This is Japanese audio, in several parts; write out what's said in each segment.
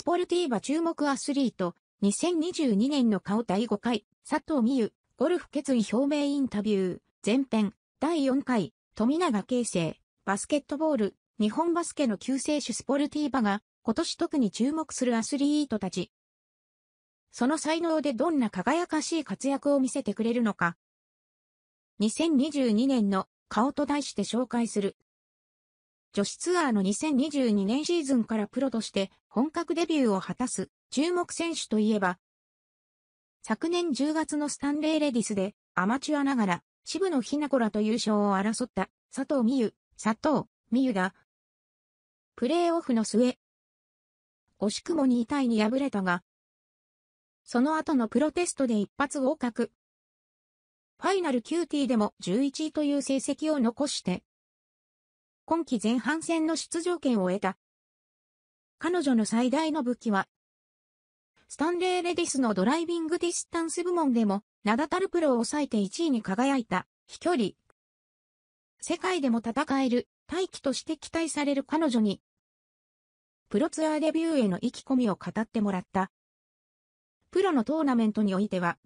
スポルティーバ注目アスリート、2022年の顔第5回、佐藤美優、ゴルフ決意表明インタビュー、前編、第4回、富永啓生、バスケットボール、日本バスケの救世主スポルティーバが、今年特に注目するアスリートたち。その才能でどんな輝かしい活躍を見せてくれるのか。2022年の顔と題して紹介する女子ツアーの2022年シーズンからプロとして本格デビューを果たす注目選手といえば、昨年10月のスタンレーレディスでアマチュアながら渋野日向子らと優勝を争った佐藤美優、佐藤美優だ。プレーオフの末、惜しくも2対に敗れたが、その後のプロテストで一発合格。ファイナル QT でも11位という成績を残して、今季前半戦の出場権を得た。彼女の最大の武器は、スタンレー・レディスのドライビングディスタンス部門でも、名だたるプロを抑えて1位に輝いた、飛距離。世界でも戦える、大器として期待される彼女に、プロツアーデビューへの意気込みを語ってもらった。プロのトーナメントにおいては、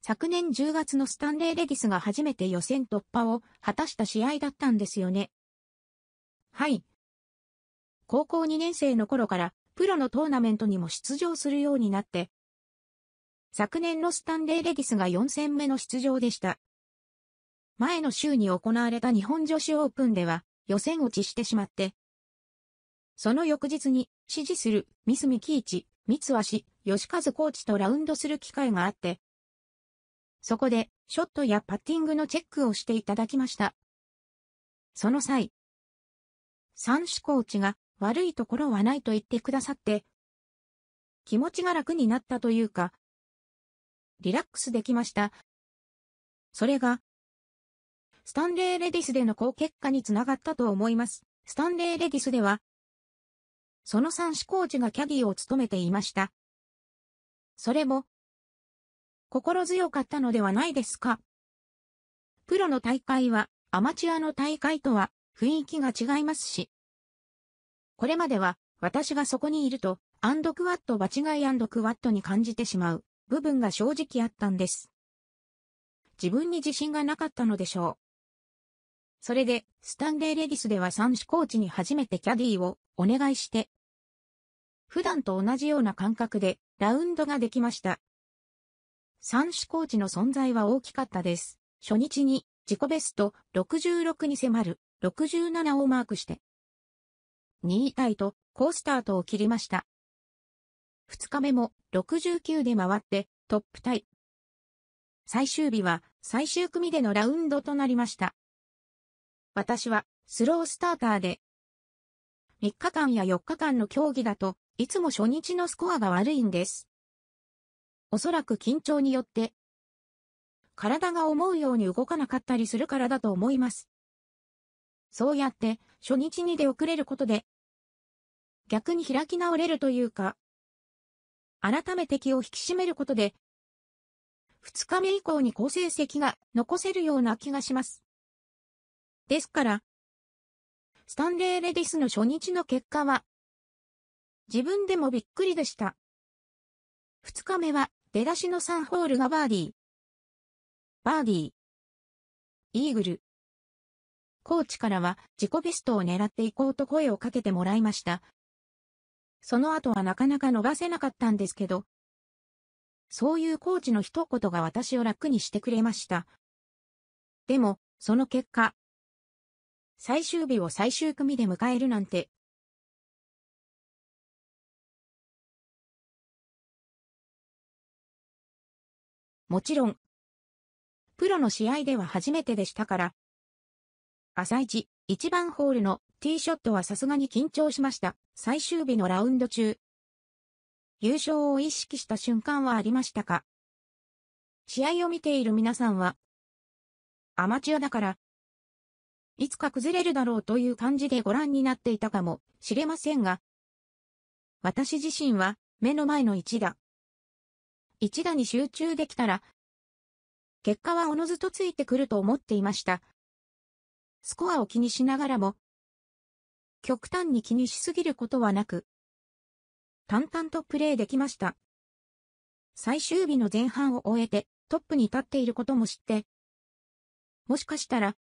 昨年10月のスタンレー・レディスが初めて予選突破を果たした試合だったんですよね。はい。高校2年生の頃から、プロのトーナメントにも出場するようになって、昨年のスタンレーレディスが4戦目の出場でした。前の週に行われた日本女子オープンでは予選落ちしてしまって、その翌日に支持する三住喜一、三橋、吉和コーチとラウンドする機会があって、そこでショットやパッティングのチェックをしていただきました。その際、三種コーチが悪いところはないと言ってくださって、気持ちが楽になったというか、リラックスできました。それが、スタンレーレディスでの好結果につながったと思います。スタンレーレディスでは、その三種コーチがキャディを務めていました。それも、心強かったのではないですか。プロの大会は、アマチュアの大会とは雰囲気が違いますし。これまでは、私がそこにいると、アンドクワット場違いアンドクワットに感じてしまう部分が正直あったんです。自分に自信がなかったのでしょう。それで、スタンレーレディスでは三種コーチに初めてキャディをお願いして、普段と同じような感覚でラウンドができました。三種コーチの存在は大きかったです。初日に自己ベスト66に迫る67をマークして、2位タイと好スタートを切りました。2日目も69で回ってトップタイ。最終日は最終組でのラウンドとなりました。私はスロースターターで、3日間や4日間の競技だといつも初日のスコアが悪いんです。おそらく緊張によって、体が思うように動かなかったりするからだと思います。そうやって、初日に出遅れることで、逆に開き直れるというか、改めて気を引き締めることで、2日目以降に好成績が残せるような気がします。ですから、スタンレーレディスの初日の結果は、自分でもびっくりでした。2日目は出だしの3ホールがバーディー。バーディー。イーグル。コーチからは自己ベストを狙っていこうと声をかけてもらいました。その後はなかなか逃せなかったんですけど、そういうコーチの一言が私を楽にしてくれました。でも、その結果、最終日を最終組で迎えるなんて、もちろん、プロの試合では初めてでしたから、朝一、一番ホールのティーショットはさすがに緊張しました。最終日のラウンド中。優勝を意識した瞬間はありましたか試合を見ている皆さんは、アマチュアだから、いつか崩れるだろうという感じでご覧になっていたかもしれませんが、私自身は目の前の一打。一打に集中できたら、結果はおのずとついてくると思っていました。スコアを気にしながらも、極端に気にしすぎることはなく、淡々とプレーできました。最終日の前半を終えてトップに立っていることも知って、もしかしたら、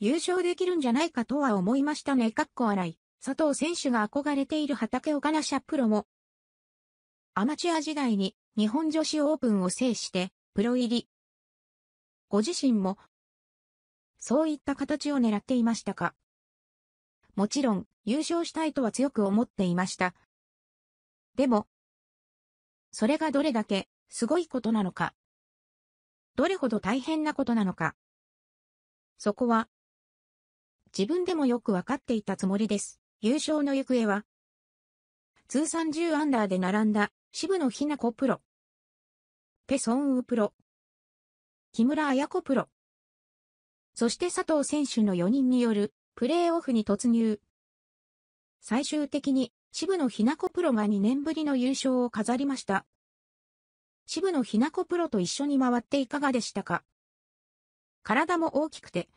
優勝できるんじゃないかとは思いましたね。かっこ笑い。佐藤選手が憧れている畑岡奈社プロも、アマチュア時代に日本女子オープンを制して、プロ入り。ご自身もそういった形を狙っていましたかもちろん、優勝したいとは強く思っていました。でも、それがどれだけ、すごいことなのか。どれほど大変なことなのか。そこは、自分でもよくわかっていたつもりです。優勝の行方は、通算10アンダーで並んだ、渋野日向子プロ。ペソンウプロ。木村彩子プロ。そして佐藤選手の4人によるプレーオフに突入。最終的に渋野日向子プロが2年ぶりの優勝を飾りました。渋野日向子プロと一緒に回っていかがでしたか体も大きくて、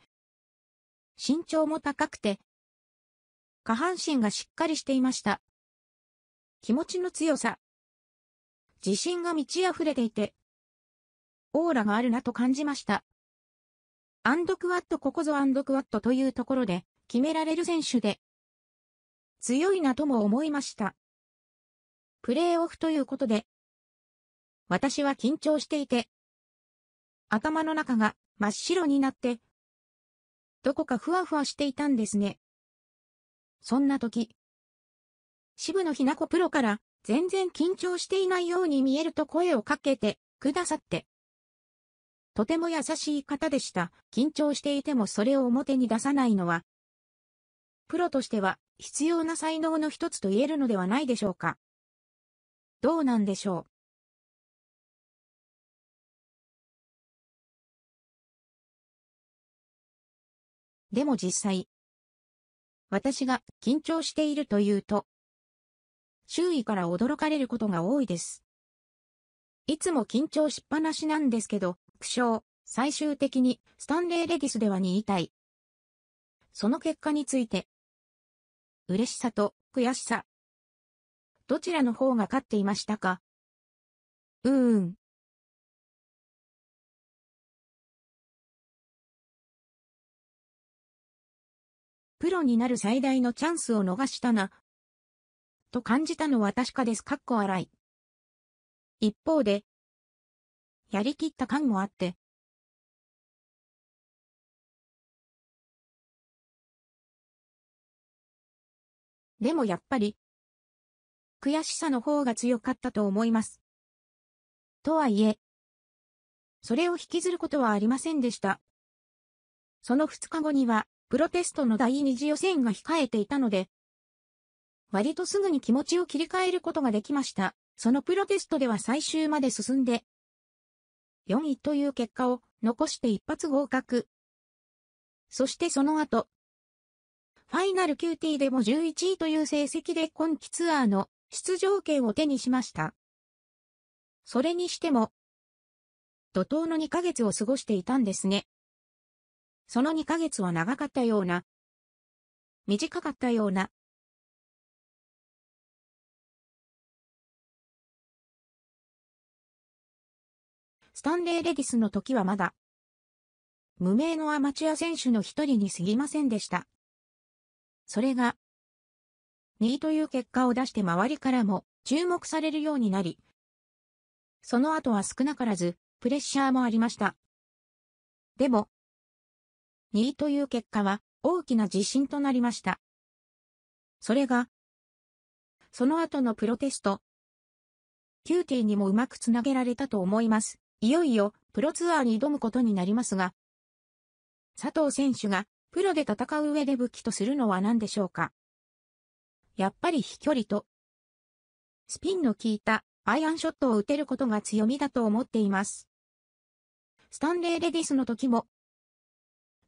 身長も高くて、下半身がしっかりしていました。気持ちの強さ、自信が満ち溢れていて、オーラがあるなと感じました。アンドクワットここぞアンドクワットというところで、決められる選手で、強いなとも思いました。プレーオフということで、私は緊張していて、頭の中が真っ白になって、どこかふわふわしていたんですね。そんな時、渋野日向子プロから全然緊張していないように見えると声をかけてくださって、とても優しい方でした。緊張していてもそれを表に出さないのは、プロとしては必要な才能の一つと言えるのではないでしょうか。どうなんでしょう。でも実際、私が緊張しているというと、周囲から驚かれることが多いです。いつも緊張しっぱなしなんですけど、苦笑、最終的にスタンレーレディスでは2位タイ。その結果について、嬉しさと悔しさ。どちらの方が勝っていましたかうーん。プロになる最大のチャンスを逃したな。と感じたのは確かです。かっこ荒い。一方で、やりきった感もあって、でもやっぱり、悔しさの方が強かったと思います。とはいえ、それを引きずることはありませんでした。その2日後には、プロテストの第二次予選が控えていたので、割とすぐに気持ちを切り替えることができました。そのプロテストでは最終まで進んで、4位という結果を残して一発合格。そしてその後、ファイナル QT でも11位という成績で今季ツアーの出場権を手にしました。それにしても、怒涛の2ヶ月を過ごしていたんですね。その2ヶ月は長かったような、短かったような、スタンレー・レディスの時はまだ、無名のアマチュア選手の一人に過ぎませんでした。それが、2位という結果を出して周りからも注目されるようになり、その後は少なからずプレッシャーもありました。でも、2位という結果は大きな自信となりました。それが、その後のプロテスト、キューティーにもうまくつなげられたと思います。いよいよプロツアーに挑むことになりますが、佐藤選手がプロで戦う上で武器とするのは何でしょうかやっぱり飛距離と、スピンの効いたアイアンショットを打てることが強みだと思っています。スタンレーレディスの時も、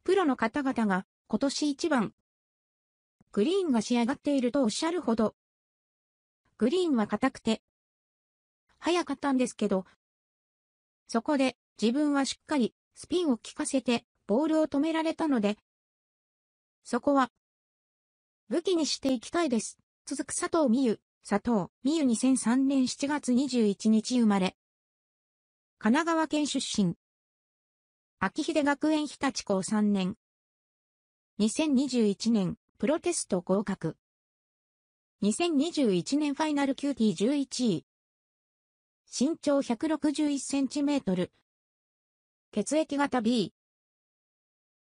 プロの方々が今年一番、グリーンが仕上がっているとおっしゃるほど、グリーンは硬くて、早かったんですけど、そこで、自分はしっかり、スピンを効かせて、ボールを止められたので、そこは、武器にしていきたいです。続く佐藤美優、佐藤美優2003年7月21日生まれ。神奈川県出身。秋秀学園日立校3年。2021年、プロテスト合格。2021年ファイナル QT11 位、身長161センチメートル。血液型 B、